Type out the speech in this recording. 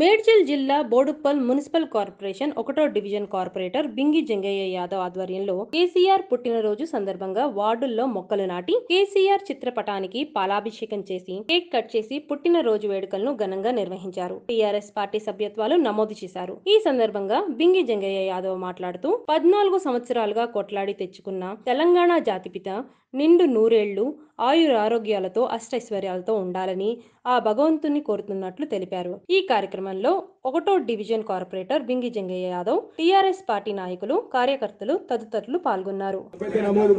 మేడ్చల్ జిల్లా Boduppal municipal corporation ఒకటో division corporator Bingi Jangaiah Yadav ఆధ్వర్యంలో కేసీఆర్ పుట్టినరోజు సందర్భంగా వార్డుల్లో మొక్కలు నాటి కేసీఆర్ చిత్రపటానికి పాలాభిషేకం చేసి కేక్ కట్ చేసి పుట్టినరోజు వేడుకలను ఘనంగా నిర్వహించారు టీఆర్ఎస్ పార్టీ సభ్యత్వాలు నమోదు చేశారు ఈ సందర్భంగా బింగి జంగయ్య యాదవ్ మాట్లాడుతూ పద్నాలుగు సంవత్సరాలుగా కొట్లాడి తెచ్చుకున్న తెలంగాణ జాతిపిత నిండు నూరేళ్లు ఆయుర ఆరోగ్యాలతో అష్టైశ్వర్యాలతో ఉండాలని ఆ భగవంతుని కోరుతున్నట్లు తెలిపారు ఈ కార్యక్రమంలో ఒకటో division corporator Bingi Jangaiah Yadav TRS party నాయకులు కార్యకర్తలు తదితరులు పాల్గొన్నారు